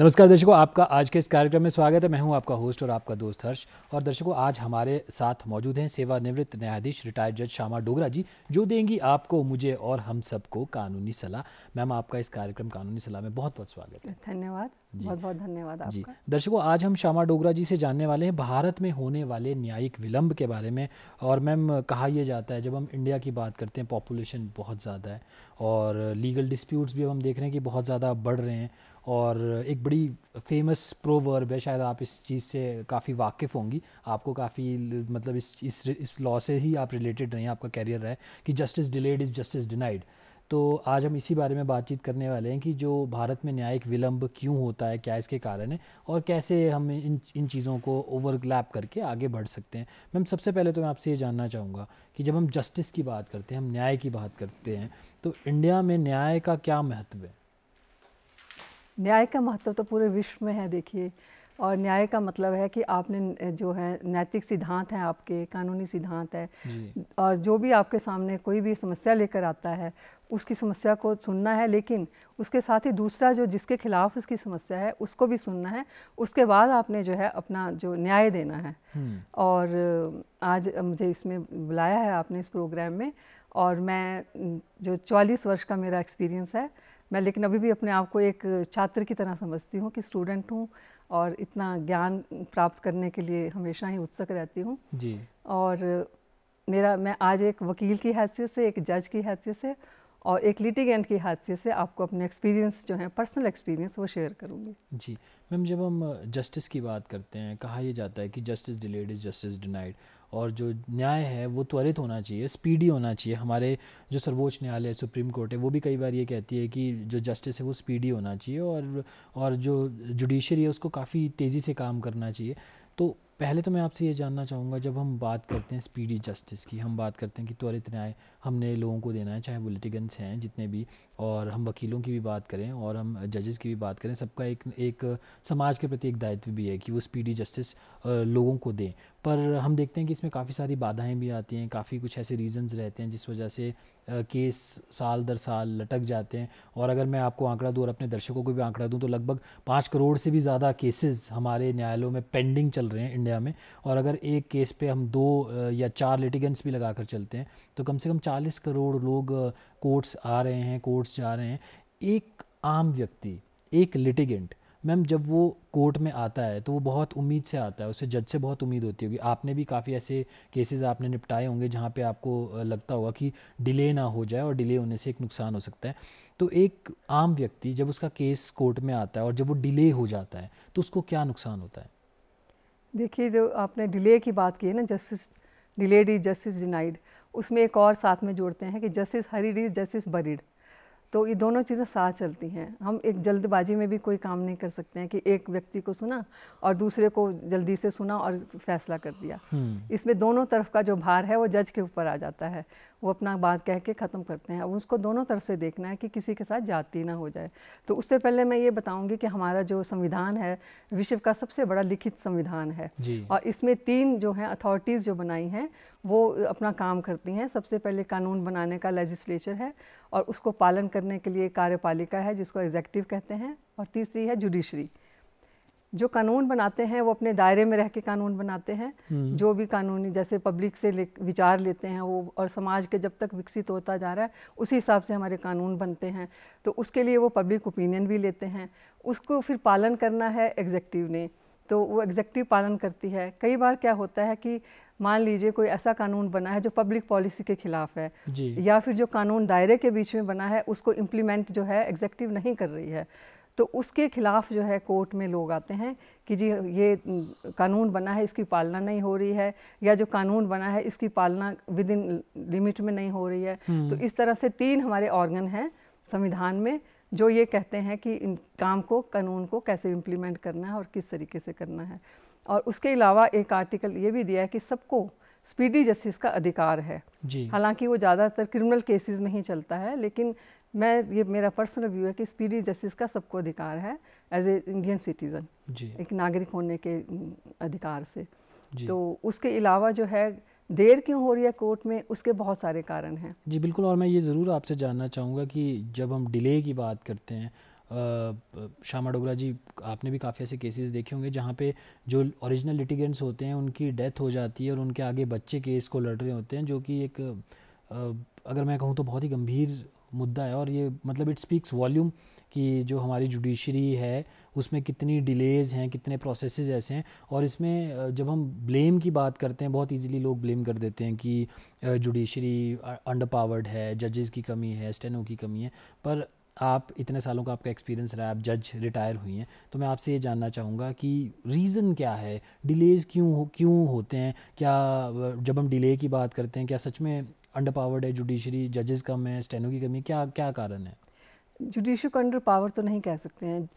नमस्कार दर्शकों आपका आज के इस कार्यक्रम में स्वागत है मैं हूं आपका होस्ट और आपका दोस्त हर्ष और दर्शकों आज हमारे साथ मौजूद हैं सेवानिवृत्त न्यायाधीश रिटायर्ड जज श्यामा डोगरा जी जो देंगी आपको मुझे और हम सबको कानूनी सलाह मैम आपका इस कार्यक्रम कानूनी सलाह में बहुत बहुत स्वागत है धन्यवाद बहुत बहुत धन्यवाद आपका जी दर्शकों आज हम श्यामा डोगरा जी से जानने वाले हैं भारत में होने वाले न्यायिक विलंब के बारे में और मैम कहा यह जाता है जब हम इंडिया की बात करते हैं पॉपुलेशन बहुत ज़्यादा है और लीगल डिस्प्यूट्स भी हम देख रहे हैं कि बहुत ज़्यादा बढ़ रहे हैं और एक बड़ी फेमस प्रोवर्ब है शायद आप इस चीज़ से काफ़ी वाकिफ़ होंगी आपको काफ़ी मतलब इस इस इस लॉ से ही आप रिलेटेड रहे हैं आपका कैरियर रहा है कि justice delayed is justice denied तो आज हम इसी बारे में बातचीत करने वाले हैं कि जो भारत में न्यायिक विलंब क्यों होता है क्या इसके कारण है और कैसे हम इन इन चीज़ों को ओवरलैप करके आगे बढ़ सकते हैं मैम सबसे पहले तो मैं आपसे ये जानना चाहूँगा कि जब हम जस्टिस की बात करते हैं हम न्याय की बात करते हैं तो इंडिया में न्याय का क्या महत्व है न्याय का महत्व तो पूरे विश्व में है देखिए और न्याय का मतलब है कि आपने जो है नैतिक सिद्धांत है आपके कानूनी सिद्धांत है और जो भी आपके सामने कोई भी समस्या लेकर आता है उसकी समस्या को सुनना है लेकिन उसके साथ ही दूसरा जो जिसके खिलाफ उसकी समस्या है उसको भी सुनना है उसके बाद आपने जो है अपना जो न्याय देना है और आज मुझे इसमें बुलाया है आपने इस प्रोग्राम में और मैं जो 44 वर्ष का मेरा एक्सपीरियंस है मैं लेकिन अभी भी अपने आप को एक छात्र की तरह समझती हूँ कि स्टूडेंट हूँ और इतना ज्ञान प्राप्त करने के लिए हमेशा ही उत्सुक रहती हूँ जी और मेरा मैं आज एक वकील की हैसियत से एक जज की हैसियत से और एक लिटिगेंट की हैसियत से आपको अपने एक्सपीरियंस जो है पर्सनल एक्सपीरियंस वो शेयर करूँगी जी मैम जब हम जस्टिस की बात करते हैं कहा यह जाता है कि justice delayed is justice denied और जो न्याय है वो त्वरित होना चाहिए स्पीडी होना चाहिए हमारे जो सर्वोच्च न्यायालय है सुप्रीम कोर्ट है वो भी कई बार ये कहती है कि जो जस्टिस है वो स्पीडी होना चाहिए और और जो जुडिशरी है उसको काफ़ी तेज़ी से काम करना चाहिए तो पहले तो मैं आपसे ये जानना चाहूँगा जब हम बात करते हैं स्पीडी जस्टिस की हम बात करते हैं कि त्वरित न्याय हमने लोगों को देना है चाहे वो लिटिगेंट्स हैं जितने भी और हम वकीलों की भी बात करें और हम जजेस की भी बात करें सबका एक एक समाज के प्रति एक दायित्व भी है कि वो स्पीडी जस्टिस लोगों को दें पर हम देखते हैं कि इसमें काफ़ी सारी बाधाएं भी आती हैं काफ़ी कुछ ऐसे रीजंस रहते हैं जिस वजह से केस साल दर साल लटक जाते हैं और अगर मैं आपको आंकड़ा दूँ और अपने दर्शकों को भी आंकड़ा दूँ तो लगभग पाँच करोड़ से भी ज़्यादा केसेस हमारे न्यायालयों में पेंडिंग चल रहे हैं इंडिया में और अगर एक केस पर हम दो या चार लिटिगेंट्स भी लगा कर चलते हैं तो कम से कम चालीस करोड़ लोग कोर्ट्स आ रहे हैं कोर्ट्स जा रहे हैं एक आम व्यक्ति एक लिटिगेंट मैम जब वो कोर्ट में आता है तो वो बहुत उम्मीद से आता है उसे जज से बहुत उम्मीद होती होगी आपने भी काफ़ी ऐसे केसेस आपने निपटाए होंगे जहाँ पे आपको लगता होगा कि डिले ना हो जाए और डिले होने से एक नुकसान हो सकता है तो एक आम व्यक्ति जब उसका केस कोर्ट में आता है और जब वो डिले हो जाता है तो उसको क्या नुकसान होता है देखिए जो आपने डिले की बात की है ना justice delayed is justice denied उसमें एक और साथ में जोड़ते हैं कि justice hurried is justice buried तो ये दोनों चीज़ें साथ चलती हैं हम एक जल्दबाजी में भी कोई काम नहीं कर सकते हैं कि एक व्यक्ति को सुना और दूसरे को जल्दी से सुना और फैसला कर दिया हम्म। इसमें दोनों तरफ का जो भार है वो जज के ऊपर आ जाता है वो अपना बात कह के ख़त्म करते हैं अब उसको दोनों तरफ से देखना है कि किसी के साथ जाती ना हो जाए तो उससे पहले मैं ये बताऊंगी कि हमारा जो संविधान है विश्व का सबसे बड़ा लिखित संविधान है और इसमें तीन जो हैं अथॉरिटीज़ जो बनाई हैं वो अपना काम करती हैं सबसे पहले कानून बनाने का लेजिस्लेचर है और उसको पालन करने के लिए कार्यपालिका है जिसको एग्जेक्टिव कहते हैं और तीसरी है जुडिशरी जो कानून बनाते हैं वो अपने दायरे में रह के कानून बनाते हैं हम्म। जो भी कानूनी जैसे पब्लिक से ले, विचार लेते हैं वो और समाज के जब तक विकसित होता जा रहा है उसी हिसाब से हमारे कानून बनते हैं तो उसके लिए वो पब्लिक ओपिनियन भी लेते हैं उसको फिर पालन करना है एग्जेक्टिव ने तो वो एग्जेक्टिव पालन करती है कई बार क्या होता है कि मान लीजिए कोई ऐसा कानून बना है जो पब्लिक पॉलिसी के खिलाफ है या फिर जो कानून दायरे के बीच में बना है उसको इम्प्लीमेंट जो है एग्जेक्टिव नहीं कर रही है तो उसके खिलाफ जो है कोर्ट में लोग आते हैं कि जी ये कानून बना है इसकी पालना नहीं हो रही है या जो कानून बना है इसकी पालना विद इन लिमिट में नहीं हो रही है हम्म। तो इस तरह से तीन हमारे ऑर्गन हैं संविधान में जो ये कहते हैं कि इन काम को कानून को कैसे इम्प्लीमेंट करना है और किस तरीके से करना है और उसके अलावा एक आर्टिकल ये भी दिया है कि सबको स्पीडी जस्टिस का अधिकार है हालांकि वो ज़्यादातर क्रिमिनल केसेस में ही चलता है लेकिन मैं ये मेरा पर्सनल व्यू है कि स्पीडी जस्टिस का सबको अधिकार है एज ए इंडियन सिटीज़न एक नागरिक होने के अधिकार से तो उसके अलावा जो है देर क्यों हो रही है कोर्ट में उसके बहुत सारे कारण हैं जी बिल्कुल और मैं ये ज़रूर आपसे जानना चाहूँगा कि जब हम डिले की बात करते हैं श्यामा डोगरा जी आपने भी काफ़ी ऐसे केसेस देखे होंगे जहाँ पे जो ओरिजिनल लिटिगेंट्स होते हैं उनकी डेथ हो जाती है और उनके आगे बच्चे केस को लड़ रहे होते हैं जो कि एक अगर मैं कहूँ तो बहुत ही गंभीर मुद्दा है और ये मतलब इट स्पीक्स वॉल्यूम कि जो हमारी जुडिशरी है उसमें कितनी डिलेज़ हैं कितने प्रोसेस ऐसे हैं और इसमें जब हम ब्लेम की बात करते हैं बहुत ईज़िली लोग ब्लेम कर देते हैं कि जुडिशरी अंडर पावर्ड है जजेस की कमी है स्टेनो की कमी है पर आप इतने सालों का आपका एक्सपीरियंस रहा है आप जज रिटायर हुई हैं तो मैं आपसे ये जानना चाहूँगा कि रीज़न क्या है डिलेज़ क्यों हो क्यों होते हैं क्या जब हम डिले की बात करते हैं क्या सच में अंडर पावर्ड है जुडिशरी जजेस कम है स्टेनो की कमी क्या क्या कारण है जुडिशरी को अंडर पावर तो नहीं कह सकते हैं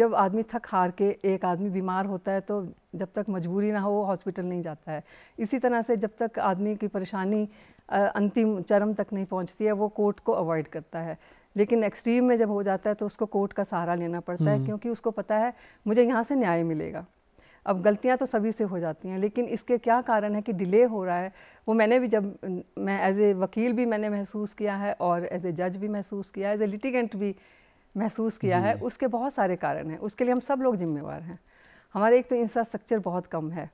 जब आदमी थक हार के एक आदमी बीमार होता है तो जब तक मजबूरी ना हो वो हॉस्पिटल नहीं जाता है इसी तरह से जब तक आदमी की परेशानी अंतिम चरम तक नहीं पहुंचती है वो कोर्ट को अवॉइड करता है लेकिन एक्सट्रीम में जब हो जाता है तो उसको कोर्ट का सहारा लेना पड़ता है हम्म। क्योंकि उसको पता है मुझे यहाँ से न्याय मिलेगा अब गलतियां तो सभी से हो जाती हैं लेकिन इसके क्या कारण है कि डिले हो रहा है वो मैंने भी जब मैं एज ए वकील भी मैंने महसूस किया है और एज ए जज भी महसूस किया है एज ए लिटिगेंट भी महसूस किया है उसके बहुत सारे कारण हैं उसके लिए हम सब लोग जिम्मेवार हैं हमारे एक तो इंफ्रास्ट्रक्चर बहुत कम है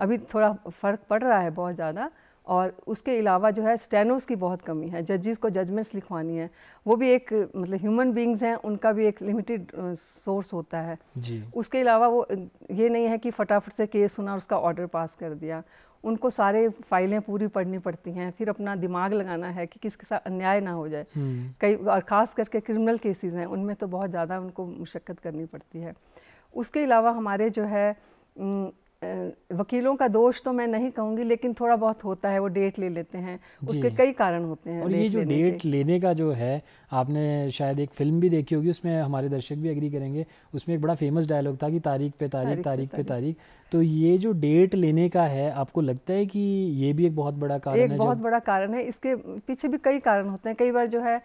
अभी थोड़ा फ़र्क पड़ रहा है बहुत ज़्यादा और उसके अलावा जो है स्टेनोस की बहुत कमी है जजेस को जजमेंट्स लिखवानी है वो भी एक मतलब ह्यूमन बींग्स हैं उनका भी एक लिमिटेड सोर्स होता है जी उसके अलावा वो ये नहीं है कि फटाफट से केस सुना और उसका ऑर्डर पास कर दिया उनको सारे फाइलें पूरी पढ़नी पड़ती हैं फिर अपना दिमाग लगाना है कि किसके साथ अन्याय ना हो जाए हम्म। कई और ख़ास करके क्रिमिनल केसेस हैं उनमें तो बहुत ज़्यादा उनको मुशक्क़त करनी पड़ती है उसके अलावा हमारे जो है वकीलों का दोष तो मैं नहीं कहूंगी लेकिन थोड़ा बहुत होता है वो डेट ले लेते हैं उसके कई कारण होते हैं और ये जो लेने डेट लेने का जो है आपने शायद एक फिल्म भी देखी होगी उसमें हमारे दर्शक भी एग्री करेंगे उसमें एक बड़ा फेमस डायलॉग था कि तारीख पे तारीख तारीख पे तारीख तो ये जो डेट लेने का है आपको लगता है कि ये भी एक बहुत बड़ा कारण एक है बहुत बड़ा कारण है इसके पीछे भी कई कारण होते हैं कई बार जो है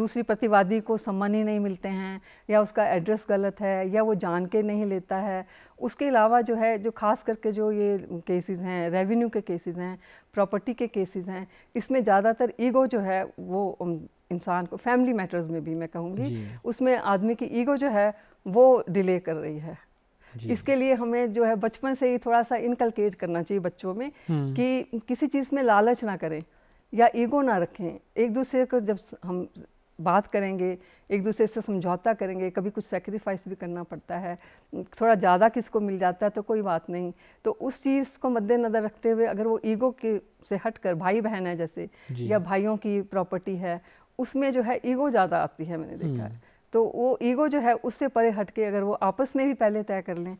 दूसरी प्रतिवादी को सम्मान ही नहीं मिलते हैं या उसका एड्रेस गलत है या वो जान के नहीं लेता है उसके अलावा जो है जो खास करके जो ये केसेस हैं रेवेन्यू के केसेस हैं प्रॉपर्टी के केसेस हैं इसमें ज़्यादातर ईगो जो है वो इंसान को फैमिली मैटर्स में भी मैं कहूँगी उसमें आदमी की ईगो जो है वो डिले कर रही है इसके लिए हमें जो है बचपन से ही थोड़ा सा इनकलकेट करना चाहिए बच्चों में हम्म। कि किसी चीज़ में लालच ना करें या ईगो ना रखें एक दूसरे को जब हम बात करेंगे एक दूसरे से समझौता करेंगे कभी कुछ सेक्रीफाइस भी करना पड़ता है थोड़ा ज़्यादा किसको मिल जाता है तो कोई बात नहीं तो उस चीज़ को मद्देनज़र रखते हुए अगर वो ईगो के से हट कर भाई बहन है जैसे या भाइयों की प्रॉपर्टी है उसमें जो है ईगो ज़्यादा आती है मैंने देखा हम्म। है तो वो ईगो जो है उससे परे हट के अगर वो आपस में भी पहले तय कर लें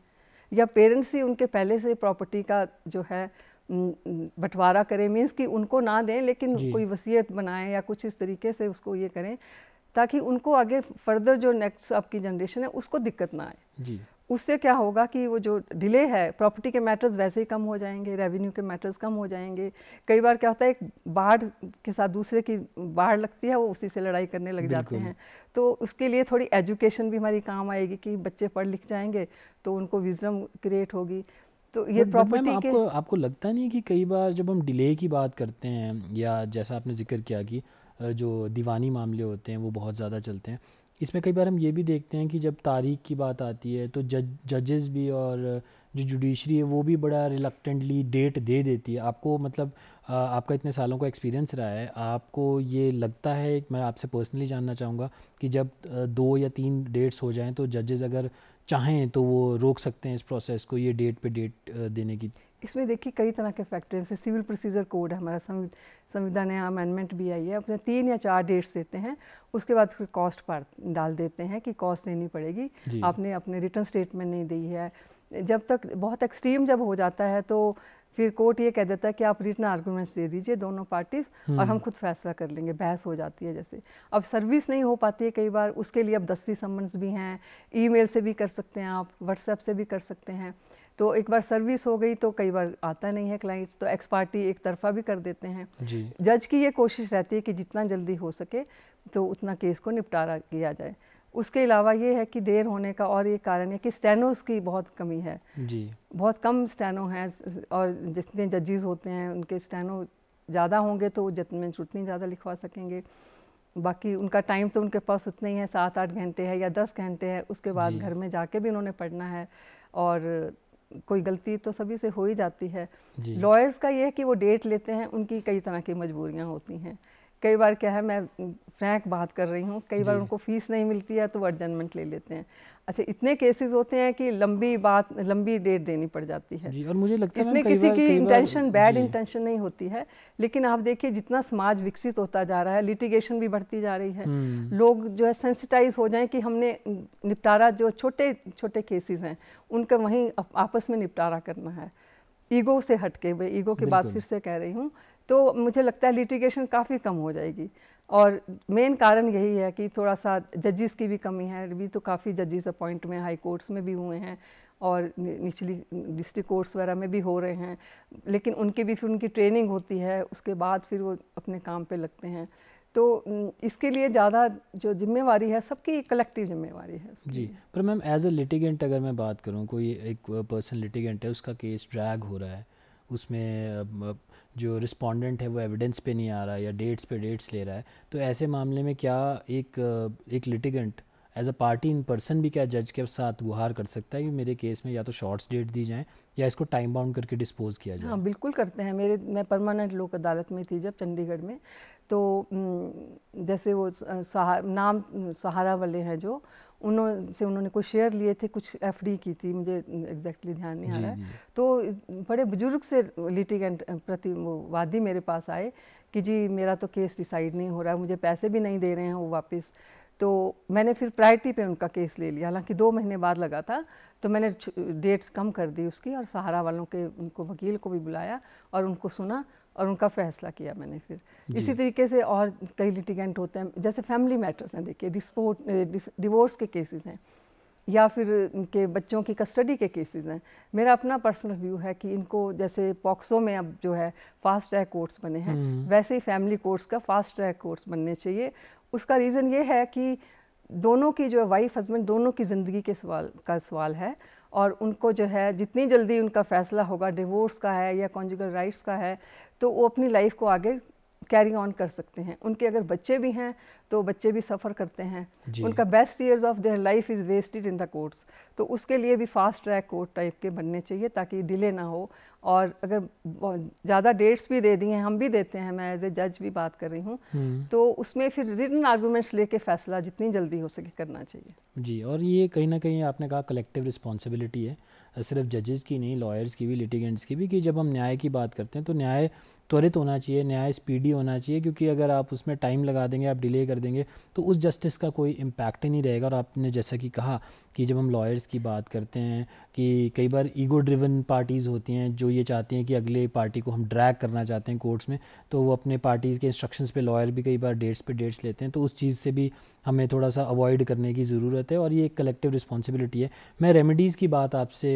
या पेरेंट्स ही उनके पहले से प्रॉपर्टी का जो है बंटवारा करें मीन्स कि उनको ना दें लेकिन कोई वसीयत बनाएं या कुछ इस तरीके से उसको ये करें ताकि उनको आगे फर्दर जो नेक्स्ट आपकी जनरेशन है उसको दिक्कत ना आए उससे क्या होगा कि वो जो डिले है प्रॉपर्टी के मैटर्स वैसे ही कम हो जाएंगे रेवेन्यू के मैटर्स कम हो जाएंगे कई बार क्या होता है एक बाढ़ के साथ दूसरे की बाढ़ लगती है वो उसी से लड़ाई करने लग जाते हैं तो उसके लिए थोड़ी एजुकेशन भी हमारी काम आएगी कि बच्चे पढ़ लिख जाएंगे तो उनको विजडम क्रिएट होगी तो ये प्रॉपर्टी आपको आपको लगता नहीं कि कई बार जब हम डिले की बात करते हैं या जैसा आपने जिक्र किया कि जो दीवानी मामले होते हैं वो बहुत ज़्यादा चलते हैं इसमें कई बार हम ये भी देखते हैं कि जब तारीख की बात आती है तो जज जजेस भी और जो जुडिशरी है वो भी बड़ा रिलकटेंटली डेट दे देती है आपको मतलब आपका इतने सालों का एक्सपीरियंस रहा है आपको ये लगता है मैं आपसे पर्सनली जानना चाहूँगा कि जब दो या तीन डेट्स हो जाएँ तो जजेस अगर चाहें तो वो रोक सकते हैं इस प्रोसेस को ये डेट पे डेट देने की इसमें देखिए कई तरह के फैक्टर जैसे सिविल प्रोसीजर कोड है हमारा संविधान नया अमेंडमेंट भी आई है अपने तीन या चार डेट्स देते हैं उसके बाद फिर कॉस्ट पर डाल देते हैं कि कॉस्ट देनी पड़ेगी आपने अपने रिटर्न स्टेटमेंट नहीं दी है जब तक बहुत एक्सट्रीम जब हो जाता है तो फिर कोर्ट ये कह देता है कि आप रिटर्न आर्गूमेंट्स दे दीजिए दोनों पार्टीज और हम हम्म। खुद फैसला कर लेंगे बहस हो जाती है जैसे अब सर्विस नहीं हो पाती है कई बार उसके लिए अब दस्ती सम्मन्स भी हैं ईमेल से भी कर सकते हैं आप व्हाट्सएप से भी कर सकते हैं तो एक बार सर्विस हो गई तो कई बार आता नहीं है क्लाइंट तो एक्स पार्टी एक तरफा भी कर देते हैं जी जज की ये कोशिश रहती है कि जितना जल्दी हो सके तो उतना केस को निपटारा किया जाए उसके अलावा ये है कि देर होने का और ये कारण है कि स्टैनोज की बहुत कमी है जी बहुत कम स्टैनो हैं और जितने जजेज होते हैं उनके स्टैनो ज़्यादा होंगे तो जितने उतनी ज़्यादा लिखवा सकेंगे बाकी उनका टाइम तो उनके पास उतने ही है सात आठ घंटे है या दस घंटे है उसके बाद घर में जाके भी उन्होंने पढ़ना है और कोई गलती तो सभी से हो ही जाती है लॉयर्स का ये है कि वो डेट लेते हैं उनकी कई तरह की मजबूरियाँ होती हैं कई बार क्या है मैं फ्रैंक बात कर रही हूँ कई बार उनको फीस नहीं मिलती है तो वो एडजमेंट ले लेते हैं अच्छा इतने केसेस होते हैं कि लंबी बात लंबी डेट देनी पड़ जाती है जी और मुझे लगता है इसमें किसी की इंटेंशन बैड इंटेंशन नहीं होती है लेकिन आप देखिए जितना समाज विकसित होता जा रहा है लिटिगेशन भी बढ़ती जा रही है हम्म। लोग जो है सेंसिटाइज हो जाएं कि हमने निपटारा जो छोटे छोटे केसेस हैं उनका वहीं आपस में निपटारा करना है ईगो से हट के ईगो की बात फिर से कह रही हूँ तो मुझे लगता है लिटिगेशन काफ़ी कम हो जाएगी और मेन कारण यही है कि थोड़ा सा जजेस की भी कमी है अभी तो काफ़ी जजेस अपॉइंट में हाई कोर्ट्स में भी हुए हैं और निचली डिस्ट्रिक्ट कोर्ट्स वगैरह में भी हो रहे हैं लेकिन उनकी भी फिर उनकी ट्रेनिंग होती है उसके बाद फिर वो अपने काम पे लगते हैं तो इसके लिए ज़्यादा जो जिम्मेवारी है सबकी कलेक्टिव जिम्मेवारी है जी पर मैम एज ए लिटिगेंट अगर मैं बात करूँ कोई एक पर्सन लिटिगेंट है उसका केस ड्रैग हो रहा है उसमें जो रिस्पोंडेंट है वो एविडेंस पे नहीं आ रहा या डेट्स पे डेट्स ले रहा है तो ऐसे मामले में क्या एक एक litigant as a party in person भी क्या जज के साथ गुहार कर सकता है कि मेरे केस में या तो शॉर्ट्स डेट दी जाए या इसको टाइम बाउंड करके डिस्पोज किया हाँ, जाए हाँ बिल्कुल करते हैं मेरे मैं परमानेंट लोक अदालत में थी जब चंडीगढ़ में तो जैसे वो सहा, नाम सहारा वाले हैं जो उन्होंने से उन्होंने कुछ शेयर लिए थे कुछ एफडी की थी मुझे एग्जैक्टली ध्यान नहीं आ रहा है तो बड़े बुजुर्ग से लिटिगेंट वादी मेरे पास आए कि जी मेरा तो केस डिसाइड नहीं हो रहा है मुझे पैसे भी नहीं दे रहे हैं वो वापस तो मैंने फिर प्रायरिटी पे उनका केस ले लिया हालांकि दो महीने बाद लगा था तो मैंने डेट कम कर दी उसकी और सहारा वालों के उनको वकील को भी बुलाया और उनको सुना और उनका फैसला किया मैंने फिर इसी तरीके से और कई लिटिगेंट होते हैं जैसे फैमिली मैटर्स हैं देखिए डिस्पोर्ट डिवोर्स के केसेस हैं या फिर इनके बच्चों की कस्टडी के केसेस हैं मेरा अपना पर्सनल व्यू है कि इनको जैसे पॉक्सो में अब जो है फास्ट ट्रैक कोर्ट्स बने हैं हम्म। वैसे ही फैमिली कोर्ट्स का फास्ट ट्रैक कोर्ट्स बनने चाहिए उसका रीज़न ये है कि दोनों की जो है वाइफ हस्बैंड दोनों की ज़िंदगी के सवाल का सवाल है और उनको जो है जितनी जल्दी उनका फ़ैसला होगा डिवोर्स का है या कॉन्जुगल राइट्स का है तो वो अपनी लाइफ को आगे कैरी ऑन कर सकते हैं उनके अगर बच्चे भी हैं तो बच्चे भी सफ़र करते हैं उनका best years of their life is wasted in the courts तो उसके लिए भी फास्ट ट्रैक कोर्ट टाइप के बनने चाहिए ताकि डिले ना हो और अगर ज़्यादा डेट्स भी दे दी हैं हम भी देते हैं मैं एज ए जज भी बात कर रही हूँ हम्म। तो उसमें फिर रिटर्न आर्गूमेंट्स लेके फैसला जितनी जल्दी हो सके करना चाहिए जी और ये कहीं ना कहीं आपने कहा कलेक्टिव रिस्पॉन्सिबिलिटी है सिर्फ जजेस की नहीं लॉयर्स की भी लिटिगेंट्स की भी कि जब हम न्याय की बात करते हैं तो न्याय त्वरित होना चाहिए न्याय स्पीडी होना चाहिए क्योंकि अगर आप उसमें टाइम लगा देंगे आप डिले कर देंगे तो उस जस्टिस का कोई इम्पैक्ट ही नहीं रहेगा और आपने जैसा कि कहा कि जब हम लॉयर्स की बात करते हैं कि कई बार ईगो ड्रिवन पार्टीज़ होती हैं जो ये चाहती हैं कि अगले पार्टी को हम ड्रैग करना चाहते हैं कोर्ट्स में तो वो अपने पार्टीज़ के इंस्ट्रक्शंस पे लॉयर भी कई बार डेट्स पे डेट्स लेते हैं तो उस चीज़ से भी हमें थोड़ा सा अवॉइड करने की ज़रूरत है और ये एक कलेक्टिव रिस्पॉन्सिबिलिटी है मैं रेमेडीज़ की बात आपसे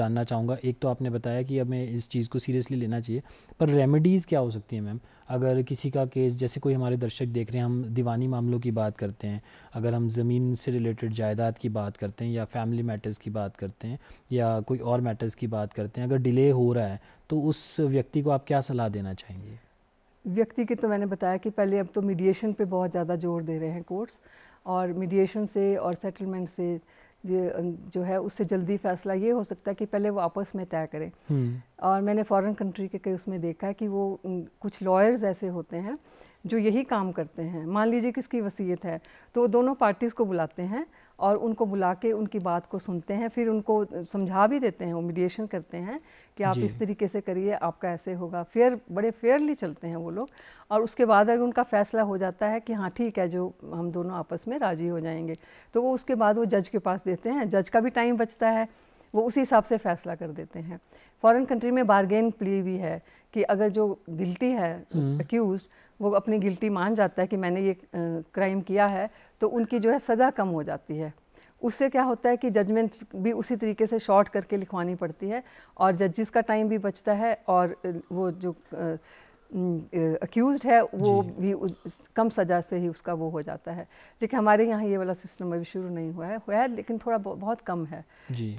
जानना चाहूँगा एक तो आपने बताया कि हमें इस चीज़ को सीरियसली लेना चाहिए पर रेमेडीज़ क्या हो सकती है मैम अगर किसी का केस जैसे कोई हमारे दर्शक देख रहे हैं हम दीवानी मामलों की बात करते हैं अगर हम ज़मीन से रिलेटेड जायदाद की बात करते हैं या फैमिली मैटर्स की बात करते हैं या कोई और मैटर्स की बात करते हैं अगर डिले हो रहा है तो उस व्यक्ति को आप क्या सलाह देना चाहेंगे व्यक्ति की तो मैंने बताया कि पहले अब तो मीडिएशन पर बहुत ज़्यादा जोर दे रहे हैं कोर्ट्स और मीडिएशन से और सेटलमेंट से अं, जो है उससे जल्दी फैसला ये हो सकता है कि पहले वो आपस में तय करें हम्म। और मैंने फॉरेन कंट्री के कई उसमें देखा है कि वो कुछ लॉयर्स ऐसे होते हैं जो यही काम करते हैं मान लीजिए किसकी वसीयत है तो दोनों पार्टीज़ को बुलाते हैं और उनको बुला के उनकी बात को सुनते हैं फिर उनको समझा भी देते हैं मीडिएशन करते हैं कि आप इस तरीके से करिए आपका ऐसे होगा फेयर बड़े फेयरली चलते हैं वो लोग और उसके बाद अगर उनका फैसला हो जाता है कि हाँ ठीक है जो हम दोनों आपस में राज़ी हो जाएंगे तो वो उसके बाद वो जज के पास देते हैं जज का भी टाइम बचता है वो उसी हिसाब से फैसला कर देते हैं फॉरेन कंट्री में बारगेन प्ली भी है कि अगर जो गिल्टी है अक्यूज हम्म। वो अपनी गिल्टी मान जाता है कि मैंने ये क्राइम किया है तो उनकी जो है सज़ा कम हो जाती है उससे क्या होता है कि जजमेंट भी उसी तरीके से शॉर्ट करके लिखवानी पड़ती है और जजिस का टाइम भी बचता है और वो जो अक्यूज़ है वो भी कम सज़ा से ही उसका वो हो जाता है लेकिन हमारे यहाँ ये वाला सिस्टम अभी शुरू नहीं हुआ है हुआ है लेकिन थोड़ा बहुत कम है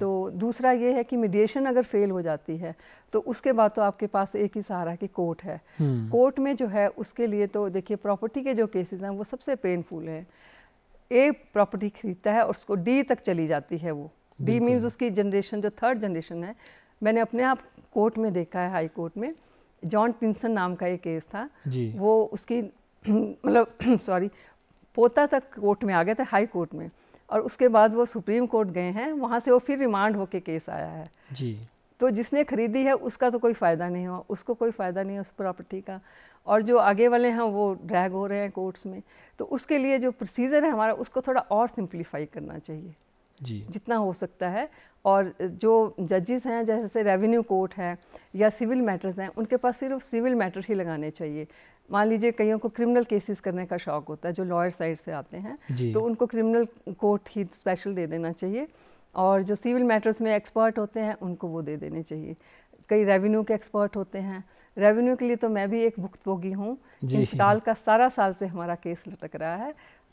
तो दूसरा ये है कि मीडिएशन अगर फेल हो जाती है तो उसके बाद तो आपके पास एक ही सहारा कि कोर्ट है कोर्ट हम्म। में जो है उसके लिए तो देखिए प्रॉपर्टी के जो केसेस हैं वो सबसे पेनफुल हैं ए प्रॉपर्टी खरीदता है और उसको डी तक चली जाती है वो डी मीन्स उसकी जनरेशन जो थर्ड जनरेशन है मैंने अपने आप कोर्ट में देखा है हाई कोर्ट में जॉन टिंसन नाम का एक केस था वो उसकी मतलब सॉरी पोता तक कोर्ट में आ गया था हाई कोर्ट में और उसके बाद वो सुप्रीम कोर्ट गए हैं वहाँ से वो फिर रिमांड होके केस आया है जी तो जिसने खरीदी है उसका तो कोई फ़ायदा नहीं हुआ उसको कोई फ़ायदा नहीं है उस प्रॉपर्टी का और जो आगे वाले हैं वो ड्रैग हो रहे हैं कोर्ट्स में तो उसके लिए जो प्रोसीजर है हमारा उसको थोड़ा और सिंप्लीफाई करना चाहिए जी जितना हो सकता है और जो जजेस हैं जैसे रेवेन्यू कोर्ट है या सिविल मैटर्स हैं उनके पास सिर्फ सिविल मैटर ही लगाने चाहिए मान लीजिए कईयों को क्रिमिनल केसेस करने का शौक होता है जो लॉयर साइड से आते हैं तो उनको क्रिमिनल कोर्ट ही स्पेशल दे देना चाहिए और जो सिविल मैटर्स में एक्सपर्ट होते हैं उनको वो दे देने चाहिए कई रेवेन्यू के एक्सपर्ट होते हैं रेवेन्यू के लिए तो मैं भी एक भुक्तभोगी हूँ इंतकाल का सारा साल से हमारा केस लटक रहा है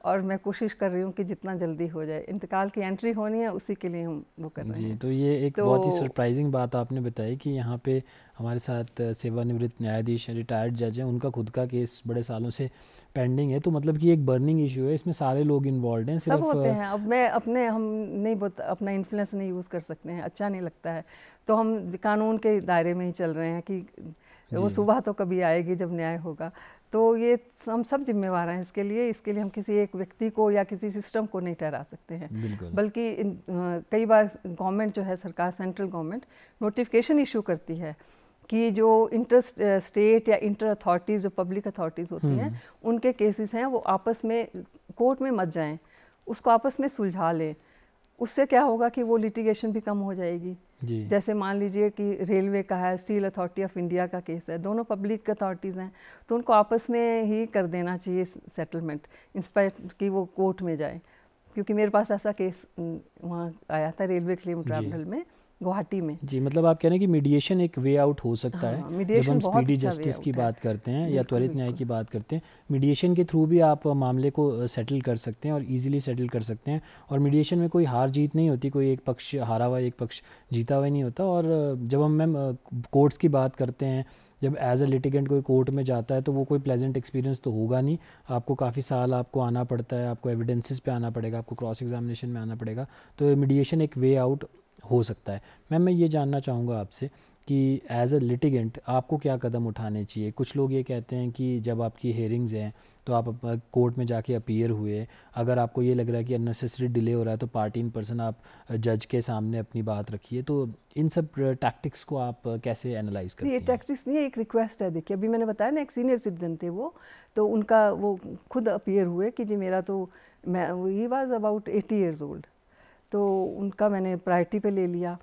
और मैं कोशिश कर रही हूँ कि जितना जल्दी हो जाए इंतकाल की एंट्री होनी है उसी के लिए हम वो कर रहे हैं जी तो ये एक तो बहुत ही सरप्राइजिंग बात आपने बताई कि यहाँ पे हमारे साथ सेवानिवृत्त न्यायाधीश रिटायर्ड जज हैं उनका खुद का केस बड़े सालों से पेंडिंग है तो मतलब कि एक बर्निंग इशू है इसमें सारे लोग इन्वॉल्व हैं सिर्फ सब होते हैं अब मैं अपने हम नहीं बहुत अपना इन्फ्लुएंस नहीं यूज़ कर सकते हैं अच्छा नहीं लगता है तो हम कानून के दायरे में ही चल रहे हैं कि वो सुबह तो कभी आएगी जब न्याय होगा तो ये हम सब जिम्मेवार हैं इसके लिए इसके लिए हम किसी एक व्यक्ति को या किसी सिस्टम को नहीं ठहरा सकते हैं बल्कि कई बार गवर्नमेंट जो है सरकार सेंट्रल गवर्नमेंट नोटिफिकेशन इशू करती है कि जो इंटर स्टेट या इंटर अथॉरिटीज़ जो पब्लिक अथॉरिटीज़ होती हैं हम्म। उनके केसेस हैं वो आपस में कोर्ट में मत जाएं उसको आपस में सुलझा लें उससे क्या होगा कि वो लिटिगेशन भी कम हो जाएगी जैसे मान लीजिए कि रेलवे का है स्टील अथॉरिटी ऑफ इंडिया का केस है दोनों पब्लिक अथॉरिटीज़ हैं तो उनको आपस में ही कर देना चाहिए सेटलमेंट इंस्पायर कि वो कोर्ट में जाए क्योंकि मेरे पास ऐसा केस वहाँ आया था रेलवे क्लेम ट्राइब्यूनल में गुवाहाटी में जी मतलब आप कह रहे हैं कि मीडिएशन एक वे आउट हो सकता हाँ, है हाँ, जब हम स्पीडी अच्छा जस्टिस की बात करते हैं या त्वरित न्याय की बात करते हैं मीडिएशन के थ्रू भी आप मामले को सेटल कर सकते हैं और इजीली सेटल कर सकते हैं और मीडिएशन में कोई हार जीत नहीं होती कोई एक पक्ष हारा हुआ एक पक्ष जीता हुआ नहीं होता और जब हम मैम कोर्ट्स की बात करते हैं जब एज अ लिटिगेंट कोई कोर्ट में जाता है तो वो कोई प्लेजेंट एक्सपीरियंस तो होगा नहीं आपको काफ़ी साल आपको आना पड़ता है आपको एविडेंसेस पे आना पड़ेगा आपको क्रॉस एग्जामिनेशन में आना पड़ेगा तो मीडिएशन एक वे आउट हो सकता है मैम मैं ये जानना चाहूँगा आपसे कि एज अ लिटिगेंट आपको क्या कदम उठाने चाहिए कुछ लोग ये कहते हैं कि जब आपकी हेयरिंग्स हैं तो आप कोर्ट में जाके अपीयर हुए अगर आपको ये लग रहा है कि अननेसेसरी डिले हो रहा है तो पार्टी इन पर्सन आप जज के सामने अपनी बात रखिए तो इन सब टैक्टिक्स को आप कैसे एनालाइज करते ये टैक्टिक्स नहीं है एक रिक्वेस्ट है देखिए अभी मैंने बताया ना एक सीनियर सिटीजन थे वो तो उनका वो खुद अपीयर हुए कि जी मेरा तो मैं he was about eighty years old तो उनका मैंने प्रायरिटी पे ले लिया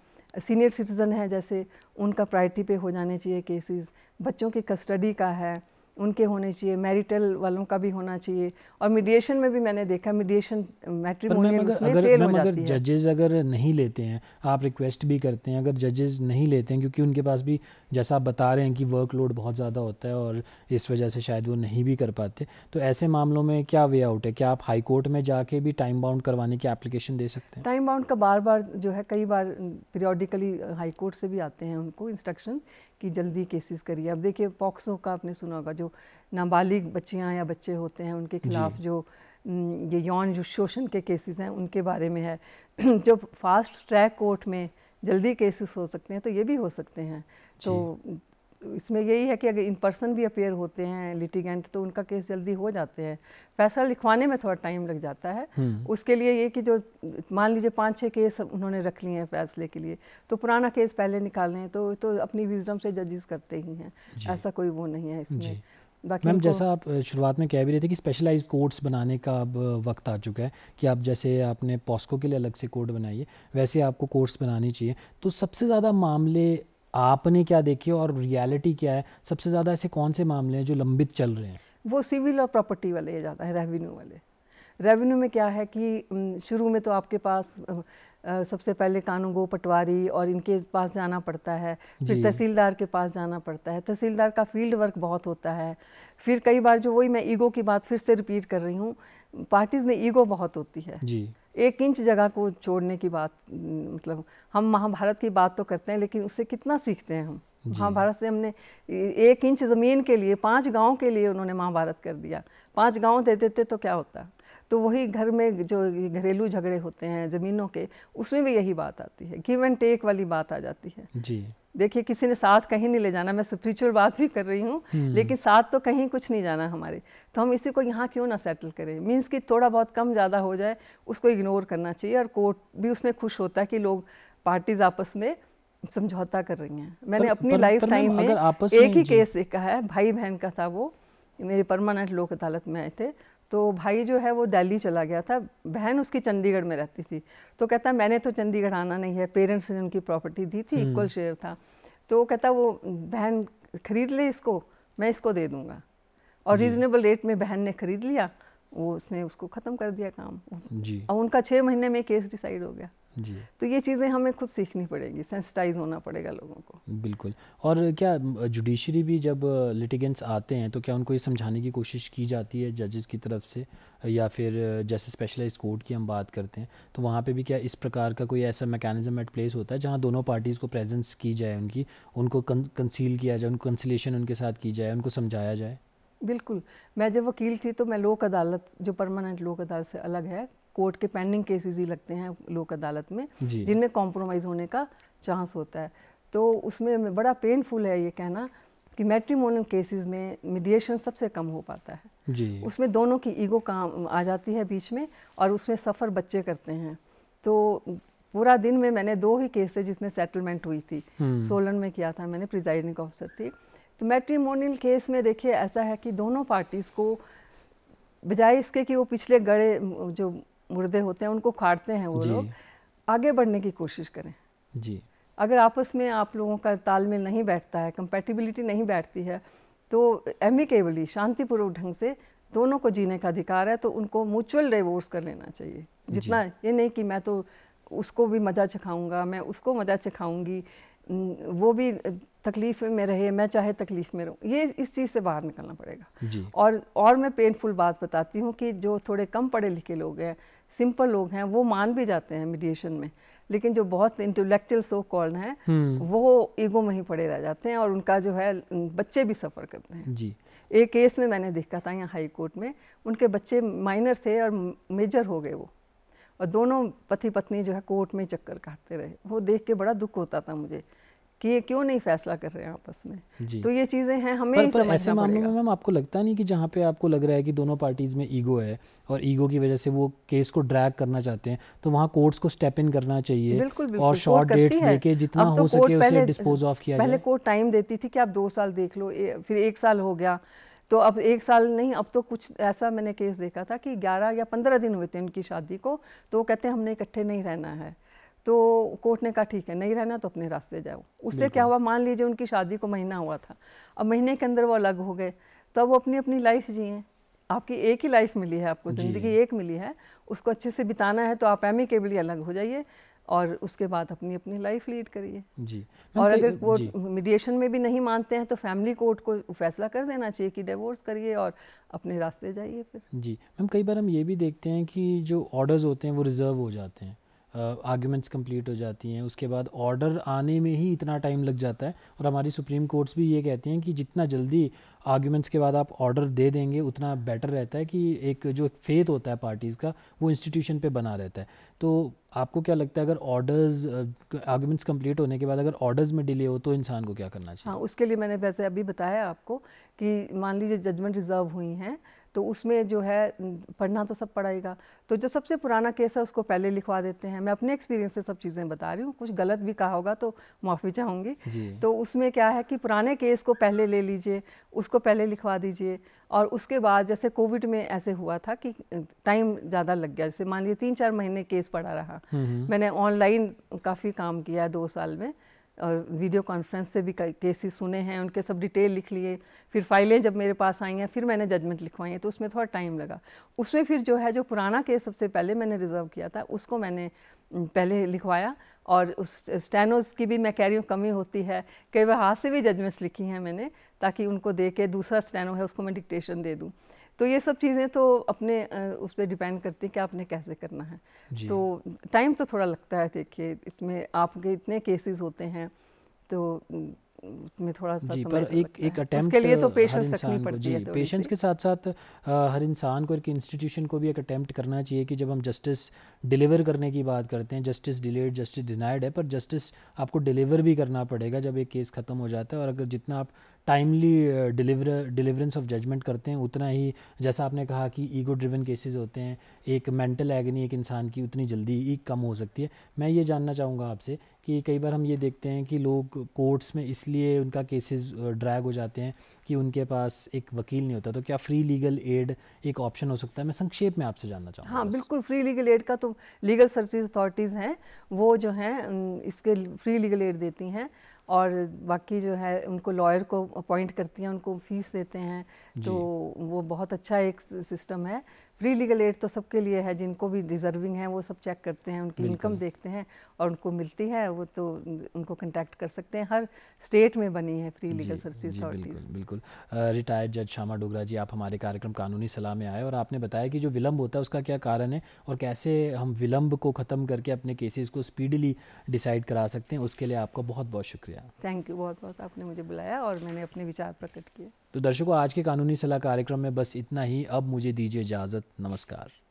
सीनियर सिटीज़न है जैसे उनका प्रायरिटी पे हो जाने चाहिए केसेस बच्चों की कस्टडी का है उनके होने चाहिए मैरिटल वालों का भी होना चाहिए और मीडिएशन में भी मैंने देखा मीडिएशन मैट्रिमोनियल में अगर मैम अगर नहीं लेते हैं आप रिक्वेस्ट भी करते हैं अगर जजेज नहीं लेते हैं क्योंकि उनके पास भी जैसा आप बता रहे हैं कि वर्कलोड बहुत ज़्यादा होता है और इस वजह से शायद वो नहीं भी कर पाते तो ऐसे मामलों में क्या वे आउट है क्या आप हाई कोर्ट में जाके भी टाइम बाउंड करवाने की एप्लीकेशन दे सकते हैं टाइम बाउंड का बार बार जो है कई बार पीरियडिकली हाई कोर्ट से भी आते हैं उनको इंस्ट्रक्शन कि जल्दी केसेस करिए अब देखिए पॉक्सो का आपने सुना होगा जो नाबालिग बच्चियाँ या बच्चे होते हैं उनके खिलाफ जो ये यौन शोषण के केसेस हैं उनके बारे में है जो फास्ट ट्रैक कोर्ट में जल्दी केसेस हो सकते हैं तो ये भी हो सकते हैं तो इसमें यही है कि अगर इन पर्सन भी अपेयर होते हैं लिटिगेंट तो उनका केस जल्दी हो जाते हैं फैसला लिखवाने में थोड़ा टाइम लग जाता है हम्म। उसके लिए ये कि जो मान लीजिए पाँच छः केस उन्होंने रख लिए हैं फैसले के लिए तो पुराना केस पहले निकाल लें तो तो अपनी विजडम से जजेस करते ही हैं ऐसा कोई वो नहीं है इसमें मैम जैसा आप शुरुआत में कह भी रहे थे कि स्पेशलाइज कोर्ट्स बनाने का अब वक्त आ चुका है कि आप जैसे आपने पॉस्को के लिए अलग से कोर्ट बनाई है वैसे आपको कोर्ट्स बनानी चाहिए तो सबसे ज़्यादा मामले आपने क्या देखी और रियलिटी क्या है सबसे ज़्यादा ऐसे कौन से मामले हैं जो लंबित चल रहे हैं वो सिविल और प्रॉपर्टी वाले ज़्यादा हैं रेवेन्यू वाले रेवेन्यू में क्या है कि शुरू में तो आपके पास सबसे पहले कानूनगो पटवारी और इनके पास जाना पड़ता है फिर तहसीलदार के पास जाना पड़ता है तहसीलदार का फील्ड वर्क बहुत होता है फिर कई बार जो वही मैं ईगो की बात फिर से रिपीट कर रही हूँ पार्टीज़ में ईगो बहुत होती है जी एक इंच जगह को छोड़ने की बात मतलब हम महाभारत की बात तो करते हैं लेकिन उससे कितना सीखते हैं हम महाभारत से हमने एक इंच ज़मीन के लिए पांच गांव के लिए उन्होंने महाभारत कर दिया पांच गांव दे देते तो क्या होता तो वही घर में जो घरेलू झगड़े होते हैं ज़मीनों के उसमें भी यही बात आती है गिव एंड टेक वाली बात आ जाती है जी देखिए किसी ने साथ कहीं नहीं ले जाना मैं स्पिरिचुअल बात भी कर रही हूँ हम्म। लेकिन साथ तो कहीं कुछ नहीं जाना हमारे तो हम इसी को यहाँ क्यों ना सेटल करें मीन्स कि थोड़ा बहुत कम ज़्यादा हो जाए उसको इग्नोर करना चाहिए और कोर्ट भी उसमें खुश होता है कि लोग पार्टीज आपस में समझौता कर रही हैं मैंने पर, अपनी लाइफ टाइम में एक ही केस देखा है भाई बहन का था वो मेरे परमानेंट लोक अदालत में आए थे तो भाई जो है वो दिल्ली चला गया था बहन उसकी चंडीगढ़ में रहती थी तो कहता मैंने तो चंडीगढ़ आना नहीं है पेरेंट्स ने उनकी प्रॉपर्टी दी थी इक्वल हम्म। शेयर था तो कहता वो बहन खरीद ले इसको मैं इसको दे दूँगा और रीज़नेबल रेट में बहन ने ख़रीद लिया वो उसने उसको ख़त्म कर दिया काम जी और उनका छः महीने में केस डिसाइड हो गया जी तो ये चीज़ें हमें खुद सीखनी पड़ेगी सेंसिटाइज होना पड़ेगा लोगों को बिल्कुल और क्या जुडिशरी भी जब लिटिगेंट्स uh, आते हैं तो क्या उनको ये समझाने की कोशिश की जाती है जजेस की तरफ से या फिर uh, जैसे स्पेशलाइज कोर्ट की हम बात करते हैं तो वहाँ पे भी क्या इस प्रकार का कोई ऐसा मैकेनिज्म एट प्लेस होता है जहाँ दोनों पार्टीज़ को प्रेजेंस की जाए उनकी उनको कंसील किया जाए उनको कंसिलेशन उनके साथ की जाए उनको समझाया जाए बिल्कुल मैं जब वकील थी तो मैं लोक अदालत जो परमानेंट लोक अदालत से अलग है कोर्ट के पेंडिंग केसेस ही लगते हैं लोक अदालत में जिनमें कॉम्प्रोमाइज़ होने का चांस होता है तो उसमें बड़ा पेनफुल है ये कहना कि मैट्रीमोनियल केसेस में मीडिएशन सबसे कम हो पाता है जी। उसमें दोनों की ईगो काम आ जाती है बीच में और उसमें सफ़र बच्चे करते हैं तो पूरा दिन में मैंने दो ही केस थे जिसमें सेटलमेंट हुई थी हम्म। सोलन में किया था मैंने प्रिजाइडिंग ऑफिसर थी तो मैट्रीमोनियल केस में देखिए ऐसा है कि दोनों पार्टीज़ को बजाय इसके कि वो पिछले गड़े जो मुर्दे होते हैं उनको खाड़ते हैं वो लोग आगे बढ़ने की कोशिश करें जी अगर आपस में आप लोगों का तालमेल नहीं बैठता है कंपेटिबिलिटी नहीं बैठती है तो एमिकेबली शांतिपूर्वक ढंग से दोनों को जीने का अधिकार है तो उनको म्यूचुअल डिवोर्स कर लेना चाहिए जितना ये नहीं कि मैं तो उसको भी मज़ा चखाऊंगा मैं उसको मज़ा चखाऊंगी वो भी तकलीफ़ में रहे मैं चाहे तकलीफ़ में रहूँ ये इस चीज़ से बाहर निकलना पड़ेगा और और मैं पेनफुल बात बताती हूँ कि जो थोड़े कम पढ़े लिखे लोग हैं सिंपल लोग हैं वो मान भी जाते हैं मीडिएशन में लेकिन जो बहुत इंटेलेक्चुअल सो कॉल्ड हैं हम्म। वो ईगो में ही पड़े रह जाते हैं और उनका जो है बच्चे भी सफ़र करते हैं जी एक केस में मैंने देखा था यहाँ हाई कोर्ट में उनके बच्चे माइनर थे और मेजर हो गए वो और दोनों पति पत्नी जो है कोर्ट में चक्कर काटते रहे वो देख के बड़ा दुख होता था मुझे कि ये क्यों नहीं फैसला कर रहे हैं आपस में तो ये चीज़ें हैं हमें पर, पर ऐसे मामले में मैम आपको लगता नहीं कि जहाँ पे आपको लग रहा है कि दोनों पार्टीज़ में ईगो है और ईगो की वजह से वो केस को ड्रैग करना चाहते हैं तो वहाँ कोर्ट्स को स्टेप इन करना चाहिए बिल्कुल, बिल्कुल, और शॉर्ट डेट्स देके जितना तो हो सके उसे डिस्पोज ऑफ किया पहले कोर्ट टाइम देती थी कि आप दो साल देख लो फिर एक साल हो गया तो अब एक साल नहीं अब तो कुछ ऐसा मैंने केस देखा था कि 11 या 15 दिन हुए थे उनकी शादी को तो वो कहते हैं हमने इकट्ठे नहीं रहना है तो कोर्ट ने कहा ठीक है नहीं रहना तो अपने रास्ते जाओ उससे क्या हुआ मान लीजिए उनकी शादी को महीना हुआ था अब महीने के अंदर वो अलग हो गए तो अब वो अपनी अपनी लाइफ जिए आपकी एक ही लाइफ मिली है आपको ज़िंदगी एक मिली है उसको अच्छे से बिताना है तो आप एम केबली अलग हो जाइए और उसके बाद अपनी अपनी लाइफ लीड करिए जी और अगर वो मीडिएशन में भी नहीं मानते हैं तो फैमिली कोर्ट को फैसला कर देना चाहिए कि डिवोर्स करिए और अपने रास्ते जाइए फिर जी मैम कई बार हम ये भी देखते हैं कि जो ऑर्डर्स होते हैं वो रिज़र्व हो जाते हैं आर्ग्यूमेंट्स कंप्लीट हो जाती हैं उसके बाद ऑर्डर आने में ही इतना टाइम लग जाता है और हमारी सुप्रीम कोर्ट्स भी ये कहती हैं कि जितना जल्दी आर्ग्यूमेंट्स के बाद आप ऑर्डर दे देंगे उतना बेटर रहता है कि एक जो एक फेथ होता है पार्टीज़ का वो इंस्टीट्यूशन पे बना रहता है तो आपको क्या लगता है अगर ऑर्डर्स आर्ग्यूमेंट्स कंप्लीट होने के बाद अगर ऑर्डर्स में डिले हो तो इंसान को क्या करना चाहिए हाँ उसके लिए मैंने वैसे अभी बताया आपको कि मान लीजिए जजमेंट रिजर्व हुई हैं तो उसमें जो है पढ़ना तो सब पढ़ाएगा तो जो सबसे पुराना केस है उसको पहले लिखवा देते हैं मैं अपने एक्सपीरियंस से सब चीज़ें बता रही हूँ कुछ गलत भी कहा होगा तो माफ़ी चाहूँगी तो उसमें क्या है कि पुराने केस को पहले ले लीजिए उसको पहले लिखवा दीजिए और उसके बाद जैसे कोविड में ऐसे हुआ था कि टाइम ज़्यादा लग गया जैसे मान लीजिए तीन चार महीने केस पड़ा रहा हम्म, हम्म। मैंने ऑनलाइन काफ़ी काम किया है दो साल में और वीडियो कॉन्फ्रेंस से भी केसेस सुने हैं उनके सब डिटेल लिख लिए फिर फाइलें जब मेरे पास आई हैं फिर मैंने जजमेंट लिखवाई हैं तो उसमें थोड़ा टाइम लगा उसमें फिर जो है जो पुराना केस सबसे पहले मैंने रिजर्व किया था उसको मैंने पहले लिखवाया और उस स्टैनोज की भी मैं कह रही हूँ कमी होती है कई बार हाथ से भी जजमेंट्स लिखी हैं मैंने ताकि उनको दे के दूसरा स्टैनो है उसको मैं डिक्टेशन दे दूँ तो ये सब चीज़ें तो अपने उस पर डिपेंड करती हैं कि आपने कैसे करना है तो टाइम तो थोड़ा लगता है देखिए इसमें आपके इतने केसेस होते हैं तो में थोड़ा सा जी, पर तो एक एक अटेम्प्ट उसके लिए तो पेशेंस रखनी पड़ती है पेशेंस तो तो। के साथ साथ हर इंसान को एक इंस्टीट्यूशन को भी एक अटेम्प्ट करना चाहिए कि जब हम जस्टिस डिलीवर करने की बात करते हैं जस्टिस डिलेड जस्टिस डिनाइड है पर जस्टिस आपको डिलीवर भी करना पड़ेगा जब एक केस ख़त्म हो जाता है और अगर जितना आप timely deliver deliverance of judgement करते हैं उतना ही जैसा आपने कहा कि ईगो ड्रिवन केसेस होते हैं एक मेंटल एगनी एक इंसान की उतनी जल्दी ही कम हो सकती है मैं ये जानना चाहूँगा आपसे कि कई बार हम ये देखते हैं कि लोग कोर्ट्स में इसलिए उनका केसेस ड्रैग हो जाते हैं कि उनके पास एक वकील नहीं होता तो क्या फ्री लीगल एड एक ऑप्शन हो सकता है मैं संक्षेप में आपसे जानना चाहूँगा हाँ बिल्कुल फ्री लीगल एड का तो लीगल सर्विस अथॉरिटीज़ हैं वो जो हैं इसके फ्री लीगल एड देती हैं और बाकी जो है उनको लॉयर को अपॉइंट करती हैं उनको फीस देते हैं तो वो बहुत अच्छा एक सिस्टम है फ्री लीगल एड तो सबके लिए है जिनको भी डिजर्विंग है वो सब चेक करते हैं उनकी इनकम देखते हैं और उनको मिलती है वो तो उनको कंटेक्ट कर सकते हैं हर स्टेट में बनी है फ्री लीगल सर्विस बिल्कुल बिल्कुल रिटायर्ड जज श्यामा डोगरा जी आप हमारे कार्यक्रम कानूनी सलाह में आए और आपने बताया कि जो विलम्ब होता है उसका क्या कारण है और कैसे हम विलम्ब को ख़त्म करके अपने केसेज को स्पीडली डिसाइड करा सकते हैं उसके लिए आपका बहुत बहुत शुक्रिया थैंक यू बहुत बहुत आपने मुझे बुलाया और मैंने अपने विचार प्रकट किए तो दर्शकों आज के कानूनी सलाह कार्यक्रम में बस इतना ही अब मुझे दीजिए इजाज़त नमस्कार